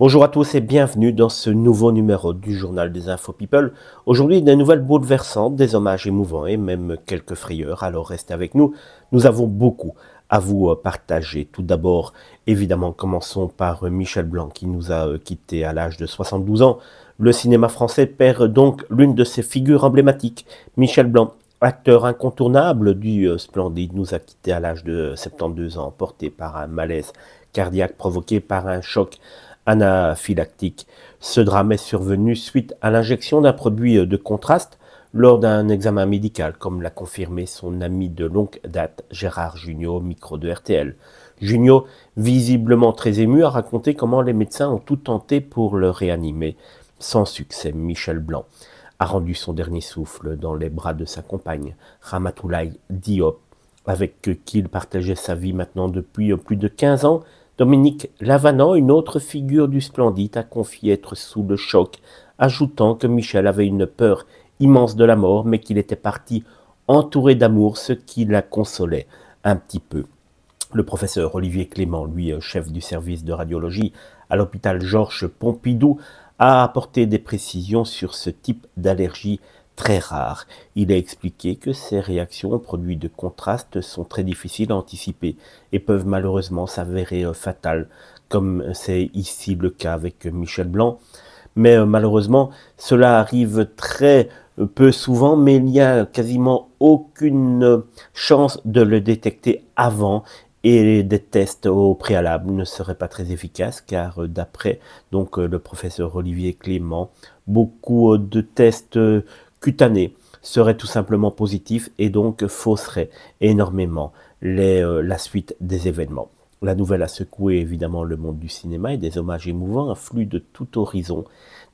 Bonjour à tous et bienvenue dans ce nouveau numéro du journal des Info People. Aujourd'hui, des nouvelles bouleversantes, des hommages émouvants et même quelques frayeurs. Alors restez avec nous. Nous avons beaucoup à vous euh, partager. Tout d'abord, évidemment, commençons par euh, Michel Blanc qui nous a euh, quittés à l'âge de 72 ans. Le cinéma français perd donc l'une de ses figures emblématiques, Michel Blanc. Acteur incontournable du Splendide nous a quittés à l'âge de 72 ans, porté par un malaise cardiaque provoqué par un choc anaphylactique. Ce drame est survenu suite à l'injection d'un produit de contraste lors d'un examen médical, comme l'a confirmé son ami de longue date Gérard Junio, micro de RTL. Junio, visiblement très ému, a raconté comment les médecins ont tout tenté pour le réanimer. Sans succès, Michel Blanc a rendu son dernier souffle dans les bras de sa compagne, Ramatoulaye Diop, avec qui il partageait sa vie maintenant depuis plus de 15 ans Dominique Lavanant, une autre figure du splendide, a confié être sous le choc, ajoutant que Michel avait une peur immense de la mort, mais qu'il était parti entouré d'amour, ce qui la consolait un petit peu. Le professeur Olivier Clément, lui euh, chef du service de radiologie à l'hôpital Georges Pompidou, a apporté des précisions sur ce type d'allergie très rare. Il a expliqué que ces réactions aux produits de contraste sont très difficiles à anticiper et peuvent malheureusement s'avérer euh, fatales, comme c'est ici le cas avec Michel Blanc. Mais euh, malheureusement, cela arrive très euh, peu souvent, mais il n'y a quasiment aucune chance de le détecter avant et des tests au préalable ne seraient pas très efficaces car d'après donc le professeur Olivier Clément, beaucoup de tests cutané serait tout simplement positif et donc fausserait énormément euh, la suite des événements. La nouvelle a secoué évidemment le monde du cinéma et des hommages émouvants affluent de tout horizon,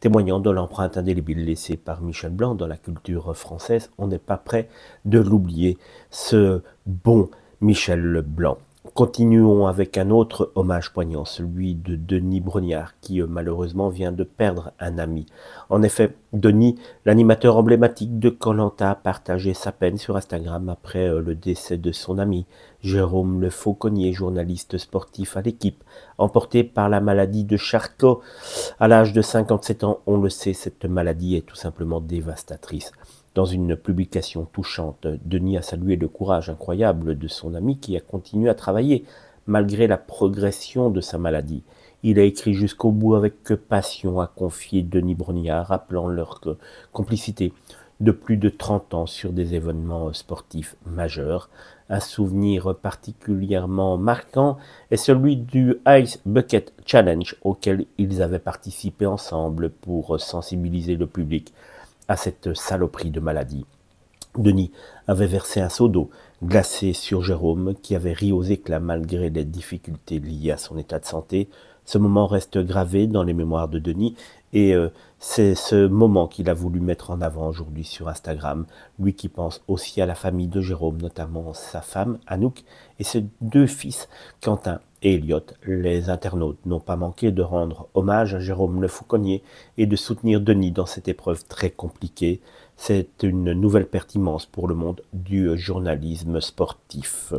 témoignant de l'empreinte indélébile laissée par Michel Blanc dans la culture française. On n'est pas prêt de l'oublier, ce bon Michel Blanc. Continuons avec un autre hommage poignant, celui de Denis Brognard, qui euh, malheureusement vient de perdre un ami. En effet, Denis, l'animateur emblématique de Colanta, a partagé sa peine sur Instagram après euh, le décès de son ami, Jérôme Le Fauconnier, journaliste sportif à l'équipe. Emporté par la maladie de Charcot à l'âge de 57 ans, on le sait, cette maladie est tout simplement dévastatrice. Dans une publication touchante, Denis a salué le courage incroyable de son ami qui a continué à travailler malgré la progression de sa maladie. Il a écrit jusqu'au bout avec passion, a confier Denis Brognard, rappelant leur complicité de plus de 30 ans sur des événements sportifs majeurs. Un souvenir particulièrement marquant est celui du Ice Bucket Challenge auquel ils avaient participé ensemble pour sensibiliser le public à cette saloperie de maladie. Denis avait versé un seau d'eau glacé sur Jérôme, qui avait ri aux éclats malgré les difficultés liées à son état de santé. Ce moment reste gravé dans les mémoires de Denis et euh, c'est ce moment qu'il a voulu mettre en avant aujourd'hui sur Instagram, lui qui pense aussi à la famille de Jérôme, notamment sa femme Anouk et ses deux fils Quentin Elliott, les internautes n'ont pas manqué de rendre hommage à Jérôme Le Fauconnier et de soutenir Denis dans cette épreuve très compliquée. C'est une nouvelle pertinence pour le monde du journalisme sportif.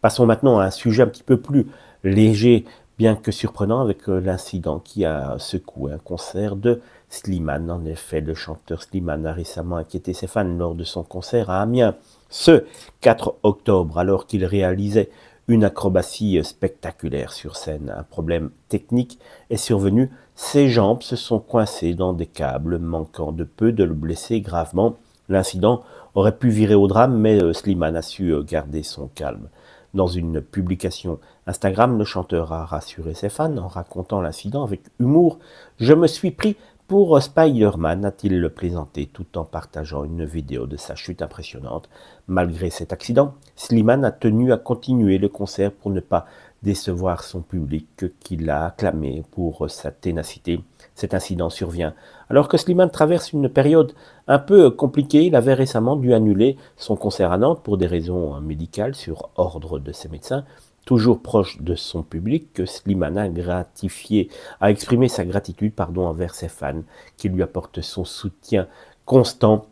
Passons maintenant à un sujet un petit peu plus léger, bien que surprenant, avec l'incident qui a secoué un concert de Slimane. En effet, le chanteur Slimane a récemment inquiété ses fans lors de son concert à Amiens. Ce 4 octobre, alors qu'il réalisait une acrobatie euh, spectaculaire sur scène. Un problème technique est survenu, ses jambes se sont coincées dans des câbles, manquant de peu de le blesser gravement. L'incident aurait pu virer au drame, mais euh, Slimane a su euh, garder son calme. Dans une publication Instagram, le chanteur a rassuré ses fans en racontant l'incident avec humour. Je me suis pris pour Spider-Man, a-t-il le plaisanté tout en partageant une vidéo de sa chute impressionnante. Malgré cet accident, Sliman a tenu à continuer le concert pour ne pas décevoir son public qui l'a acclamé pour sa ténacité. Cet incident survient alors que Sliman traverse une période un peu compliquée. Il avait récemment dû annuler son concert à Nantes pour des raisons médicales sur ordre de ses médecins toujours proche de son public, que a gratifié, a exprimé sa gratitude pardon, envers ses fans qui lui apportent son soutien constant.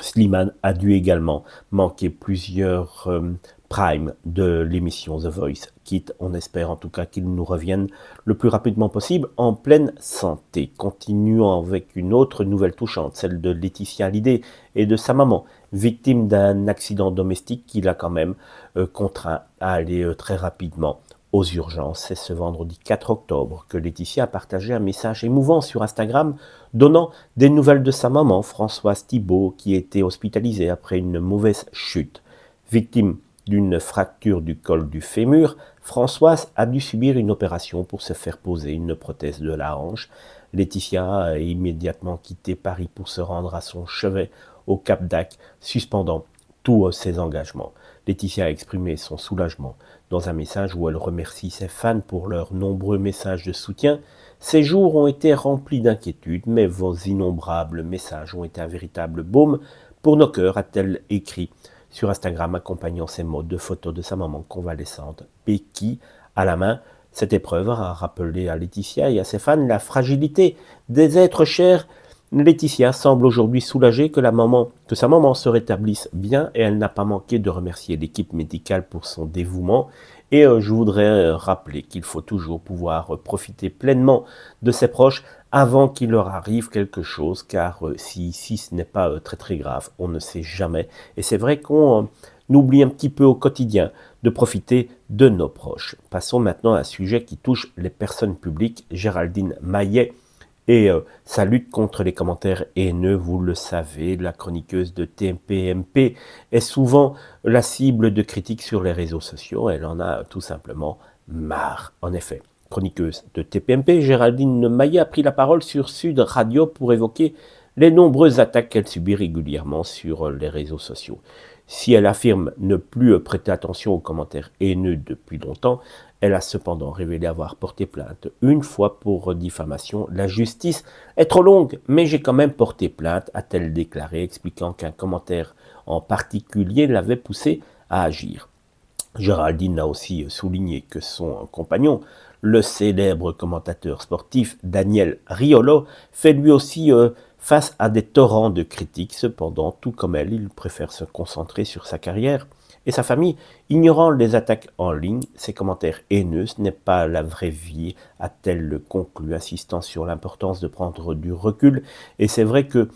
Slimane a dû également manquer plusieurs euh, Prime de l'émission The Voice, quitte, on espère en tout cas qu'il nous revienne le plus rapidement possible en pleine santé. Continuons avec une autre nouvelle touchante, celle de Laetitia Hallyday et de sa maman, victime d'un accident domestique qui l'a quand même euh, contraint à aller euh, très rapidement aux urgences. C'est ce vendredi 4 octobre que Laetitia a partagé un message émouvant sur Instagram donnant des nouvelles de sa maman, Françoise Thibault, qui était hospitalisée après une mauvaise chute. Victime d'une fracture du col du fémur, Françoise a dû subir une opération pour se faire poser une prothèse de la hanche. Laetitia a immédiatement quitté Paris pour se rendre à son chevet au Cap d'Ac, suspendant tous euh, ses engagements. Laetitia a exprimé son soulagement dans un message où elle remercie ses fans pour leurs nombreux messages de soutien. Ces jours ont été remplis d'inquiétude, mais vos innombrables messages ont été un véritable baume pour nos cœurs, a-t-elle écrit sur Instagram accompagnant ses mots de photos de sa maman convalescente, Becky, à la main. Cette épreuve a rappelé à Laetitia et à ses fans la fragilité des êtres chers Laetitia semble aujourd'hui soulagée que, sa maman se rétablisse bien et elle n'a pas manqué de remercier l'équipe médicale pour son dévouement. Et euh, je voudrais euh, rappeler qu'il faut toujours pouvoir euh, profiter pleinement de ses proches avant qu'il leur arrive quelque chose, car si, si ce n'est pas très très grave, on ne sait jamais. Et c'est vrai qu'on oublie un petit peu au quotidien de profiter de nos proches. Passons maintenant à un sujet qui touche les personnes publiques. Géraldine Maillet et euh, sa lutte contre les commentaires haineux, vous le savez, la chroniqueuse de TMPMP est souvent la cible de critiques sur les réseaux sociaux, elle en a euh, tout simplement marre, en effet. Chroniqueuse de TPMP, Géraldine Maillet a pris la parole sur Sud Radio pour évoquer les nombreuses attaques qu'elle subit régulièrement sur euh, les réseaux sociaux. Si elle affirme ne plus prêter attention aux commentaires haineux depuis longtemps, elle a cependant révélé avoir porté plainte une fois pour diffamation. La justice est trop longue, mais j'ai quand même porté plainte, a-t-elle déclaré, expliquant qu'un commentaire en particulier l'avait poussée à agir. Géraldine a aussi souligné que son compagnon, le célèbre commentateur sportif Daniel Riolo, fait lui aussi euh, Face à des torrents de critiques, cependant, tout comme elle, il préfère se concentrer sur sa carrière et sa famille, ignorant les attaques en ligne, ses commentaires haineux, ce n'est pas la vraie vie, a-t-elle le conclu, insistant sur l'importance de prendre du recul. Et c'est vrai que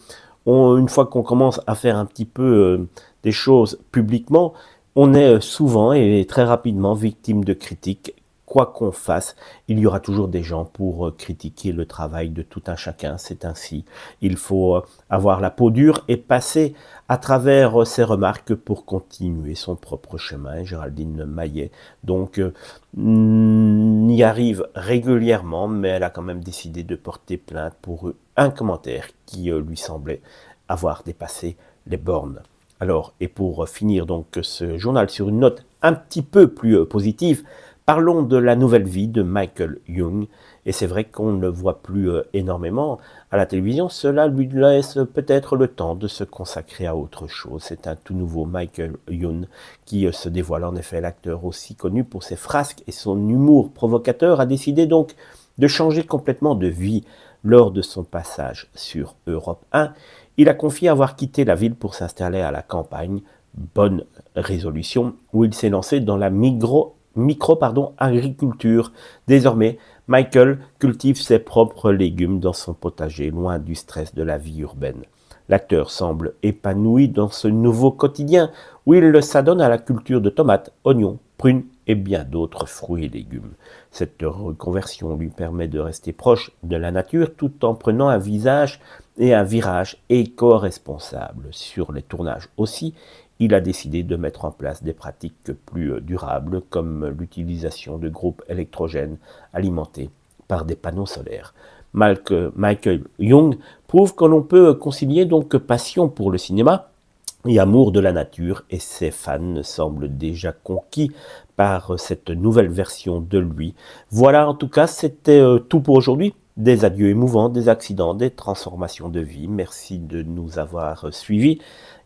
une fois qu'on commence à faire un petit peu euh, des choses publiquement, on est euh, souvent et très rapidement victime de critiques quoi qu'on fasse, il y aura toujours des gens pour euh, critiquer le travail de tout un chacun. C'est ainsi. Il faut euh, avoir la peau dure et passer à travers euh, ses remarques pour continuer son propre chemin. Géraldine Maillet, donc, n'y arrive régulièrement, mais elle a quand même décidé de porter plainte pour un commentaire qui lui semblait avoir dépassé les bornes. Alors, et pour finir donc ce journal sur une note un petit peu plus positive, Parlons de la nouvelle vie de Michael Young. Et c'est vrai qu'on ne le voit plus euh, énormément à la télévision. Cela lui laisse peut-être le temps de se consacrer à autre chose. C'est un tout nouveau Michael Young qui euh, se dévoile. En effet, l'acteur aussi connu pour ses frasques et son humour provocateur a décidé donc de changer complètement de vie lors de son passage sur Europe 1. Il a confié avoir quitté la ville pour s'installer à la campagne. Bonne résolution, où il s'est lancé dans la micro micro pardon, agriculture. Désormais, Michael cultive ses propres légumes dans son potager, loin du stress de la vie urbaine. L'acteur semble épanoui dans ce nouveau quotidien où il s'adonne à la culture de tomates, oignons, prunes et bien d'autres fruits et légumes. Cette reconversion lui permet de rester proche de la nature tout en prenant un visage et un virage éco-responsable. Sur les tournages aussi, il a décidé de mettre en place des pratiques plus euh, durables comme l'utilisation de groupes électrogènes alimentés par des panneaux solaires. Michael Young prouve que l'on peut concilier donc passion pour le cinéma et amour de la nature, et ses fans semblent déjà conquis par cette nouvelle version de lui. Voilà, en tout cas, c'était euh, tout pour aujourd'hui des adieux émouvants, des accidents, des transformations de vie. Merci de nous avoir suivis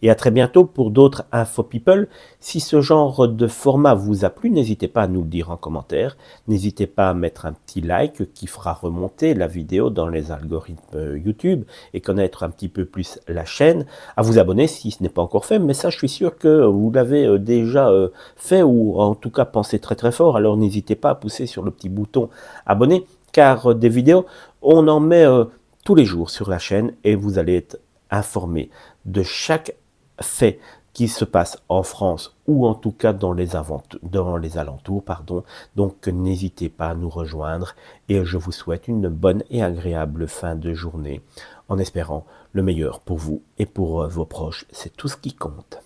et à très bientôt pour d'autres Info People. Si ce genre de format vous a plu, n'hésitez pas à nous le dire en commentaire. N'hésitez pas à mettre un petit like qui fera remonter la vidéo dans les algorithmes YouTube et connaître un petit peu plus la chaîne. À vous abonner si ce n'est pas encore fait, mais ça je suis sûr que vous l'avez euh, déjà euh, fait ou en tout cas pensé très très fort. Alors n'hésitez pas à pousser sur le petit bouton abonner car euh, des vidéos, on en met euh, tous les jours sur la chaîne et vous allez être informé de chaque fait qui se passe en France ou en tout cas dans les, dans les alentours. Pardon. Donc n'hésitez pas à nous rejoindre et je vous souhaite une bonne et agréable fin de journée en espérant le meilleur pour vous et pour euh, vos proches. C'est tout ce qui compte.